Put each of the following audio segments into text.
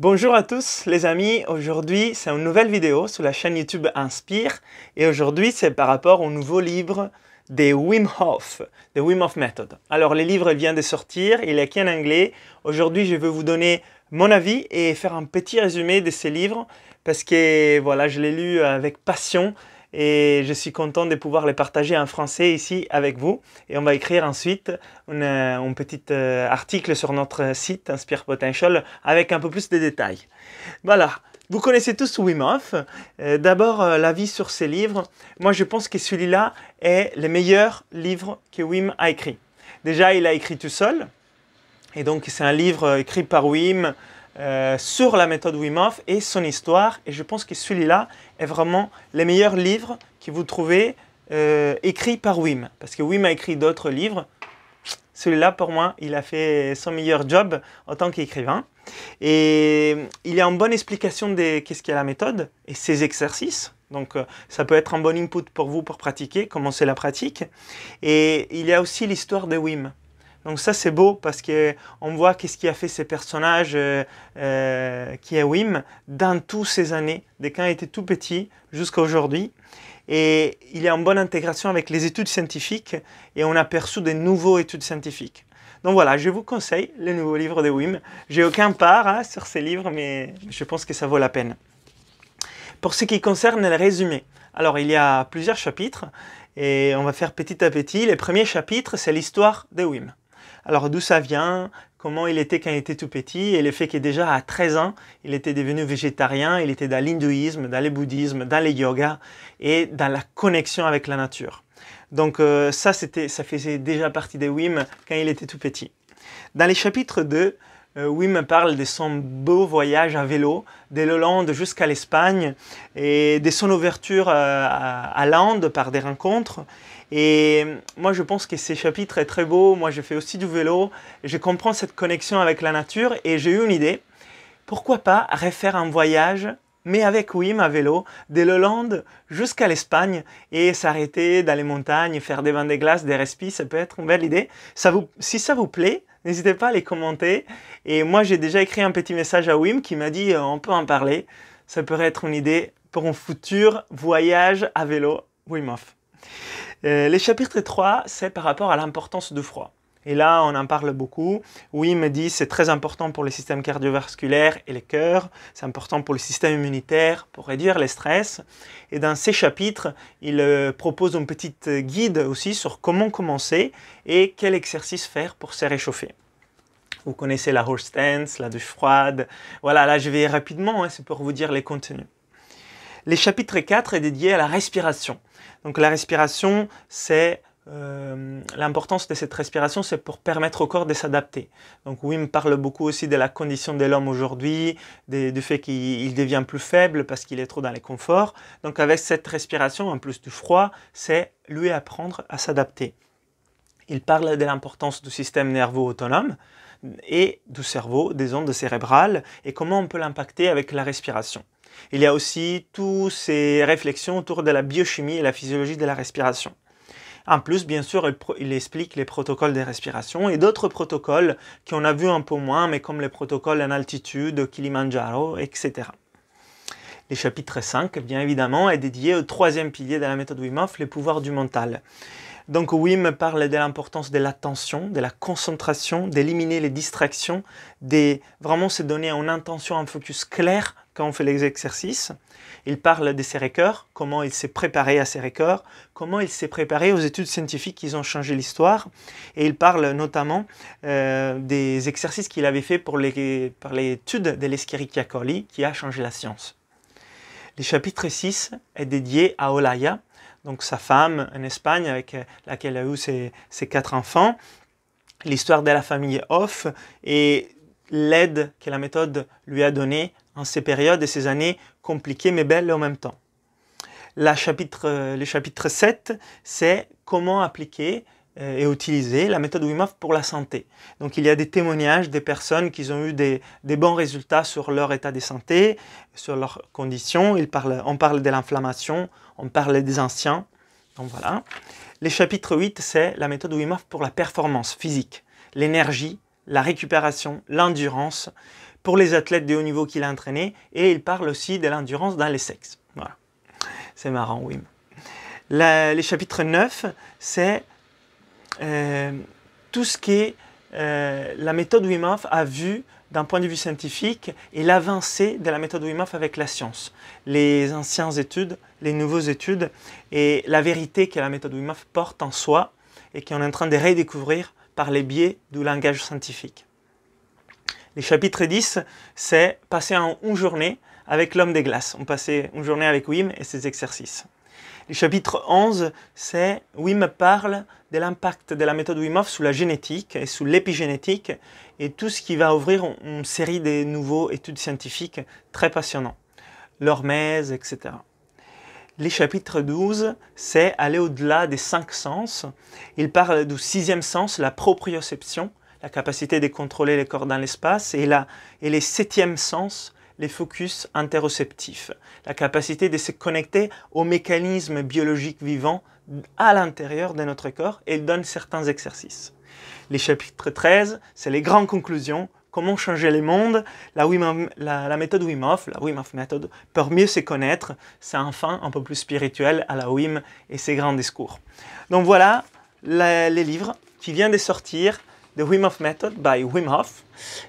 Bonjour à tous les amis, aujourd'hui c'est une nouvelle vidéo sur la chaîne YouTube Inspire et aujourd'hui c'est par rapport au nouveau livre des Wim Hof, The Wim Hof Method. Alors le livre vient de sortir, il est en anglais. Aujourd'hui je veux vous donner mon avis et faire un petit résumé de ces livres parce que voilà je l'ai lu avec passion et je suis content de pouvoir les partager en français ici avec vous. Et on va écrire ensuite un petit euh, article sur notre site Inspire Potential avec un peu plus de détails. Voilà. Vous connaissez tous Wim Hof. Euh, d'abord, euh, l'avis sur ses livres. Moi, je pense que celui-là est le meilleur livre que Wim a écrit. Déjà, il a écrit tout seul. Et donc, c'est un livre écrit par Wim, euh, sur la méthode Wim Hof et son histoire. Et je pense que celui-là est vraiment le meilleur livre que vous trouvez euh, écrit par Wim. Parce que Wim a écrit d'autres livres. Celui-là, pour moi, il a fait son meilleur job en tant qu'écrivain. Et il y a une bonne explication de qu'est-ce qu'est la méthode et ses exercices. Donc euh, ça peut être un bon input pour vous pour pratiquer, commencer la pratique. Et il y a aussi l'histoire de Wim. Donc ça c'est beau parce qu'on voit qu'est-ce qui a fait ces personnages euh, euh, qui est Wim dans toutes ces années, dès quand il était tout petit jusqu'à aujourd'hui. Et il est en bonne intégration avec les études scientifiques et on a perçu des nouveaux études scientifiques. Donc voilà, je vous conseille le nouveau livre de Wim. J'ai aucun part hein, sur ces livres, mais je pense que ça vaut la peine. Pour ce qui concerne le résumé, alors il y a plusieurs chapitres et on va faire petit à petit. Le premier chapitre, c'est l'histoire de Wim. Alors d'où ça vient Comment il était quand il était tout petit Et le fait est déjà à 13 ans, il était devenu végétarien, il était dans l'hindouisme, dans le bouddhisme, dans le yoga et dans la connexion avec la nature. Donc euh, ça, ça faisait déjà partie des Wim quand il était tout petit. Dans les chapitres 2, Wim euh, me parle de son beau voyage à vélo de l'Hollande jusqu'à l'Espagne et de son ouverture euh, à, l'Inde par des rencontres. Et mm, moi, je pense que ces chapitres est très beau. Moi, je fais aussi du vélo. Je comprends cette connexion avec la nature et j'ai eu une idée. Pourquoi pas refaire un voyage mais avec Wim à vélo, de l'Hollande jusqu'à l'Espagne, et s'arrêter dans les montagnes, faire des vins des glaces des respis, ça peut être une belle idée. Ça vous, si ça vous plaît, N'hésitez pas à les commenter. Et moi, j'ai déjà écrit un petit message à Wim qui m'a dit euh, on peut en parler. Ça pourrait être une idée pour un futur voyage à vélo Wim Hof. Euh, les chapitres 3, c'est par rapport à l'importance du froid. Et là, on en parle beaucoup. Oui, il me dit c'est très important pour le système cardiovasculaire et les cœurs, c'est important pour le système immunitaire, pour réduire les stress. Et dans ces chapitres, il euh, propose un petit euh, guide aussi sur comment commencer et quel exercice faire pour se réchauffer. Vous connaissez la horse stance, la douche froide. Voilà, là je vais rapidement, hein, c'est pour vous dire les contenus. Les chapitres 4 est dédié à la respiration. Donc la respiration, c'est euh, l'importance de cette respiration, c'est pour permettre au corps de s'adapter. Donc Wim parle beaucoup aussi de la condition de l'homme aujourd'hui, du fait qu'il devient plus faible parce qu'il est trop dans les conforts. Donc avec cette respiration, en plus du froid, c'est lui apprendre à s'adapter. Il parle de l'importance du système nerveux autonome et du cerveau, des ondes cérébrales, et comment on peut l'impacter avec la respiration. Il y a aussi toutes ces réflexions autour de la biochimie et la physiologie de la respiration. En plus, bien sûr, il, explique les protocoles de respiration et d'autres protocoles qu'on a vu un peu moins, mais comme les protocoles en altitude, Kilimanjaro, etc. Le chapitre 5, bien évidemment, est dédié au troisième pilier de la méthode Wim Hof, les pouvoirs du mental. Donc Wim parle de l'importance de l'attention, de la concentration, d'éliminer les distractions, de vraiment se donner une intention, un focus clair quand on fait les exercices. Il parle de ses records, comment il s'est préparé à ses records, comment il s'est préparé aux études scientifiques qui ont changé l'histoire. Et il parle notamment euh, des exercices qu'il avait fait pour l'étude de l'Escherichia coli qui a changé la science. Le chapitre 6 est dédié à Olaya, donc sa femme en Espagne avec laquelle elle a eu ses, ses quatre enfants, l'histoire de la famille Hoff et l'aide que la méthode lui a donnée ces périodes et ces années compliquées mais belles en même temps. La chapitre, euh, le chapitre 7, c'est comment appliquer euh, et utiliser la méthode Hof pour la santé. Donc il y a des témoignages des personnes qui ont eu des, bons résultats sur leur état de santé, sur leurs conditions. on parle de l'inflammation, on parle des anciens. Donc voilà. Les chapitres 8, c'est la méthode Hof pour la performance physique, l'énergie, la récupération, l'endurance pour les athlètes de haut niveau qu'il a entraînés, et il parle aussi de l'endurance dans les sexes. Voilà. C'est marrant, Wim. les chapitres 9, c'est euh, tout ce qui euh, la méthode Wim Hof a vu d'un point de vue scientifique et l'avancée de la méthode Wim Hof avec la science, les anciennes études, les nouvelles études et la vérité que la méthode Wim Hof porte en soi et qu'on est en train de redécouvrir par les biais du langage scientifique. Les chapitres 10, c'est passer en une journée avec l'homme des glaces. On passait une journée avec Wim et ses exercices. Les chapitres 11, c'est Wim parle de l'impact de la méthode Wim Hof sur la génétique et sur l'épigénétique et tout ce qui va ouvrir une série de nouveaux études scientifiques très passionnantes. L'hormèse, etc. Les chapitres 12, c'est aller au-delà des cinq sens. Il parle du sixième sens, la proprioception, la capacité de contrôler les corps dans l'espace, et, et les septièmes sens, les focus interoceptifs, la capacité de se connecter aux mécanismes biologiques vivants à l'intérieur de notre corps, et il donne certains exercices. Les chapitres 13, c'est les grandes conclusions, comment changer les mondes, la, Wim, la, méthode Wim Hof, la Wim Hof méthode, pour mieux se connaître, c'est enfin un peu plus spirituel à la Wim et ses grands discours. Donc voilà les livres qui viennent de sortir, The Wim Hof Method by Wim Hof.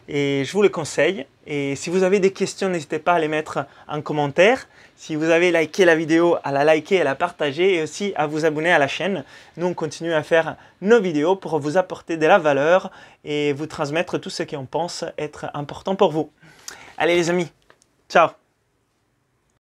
Et je vous le conseille. Et si vous avez des questions, n'hésitez pas à les mettre en commentaire. Si vous avez liké la vidéo, à la liker, à la partager et aussi à vous abonner à la chaîne. Nous, on continue à faire nos vidéos pour vous apporter de la valeur et vous transmettre tout ce qu'on pense être important pour vous. Allez les amis, ciao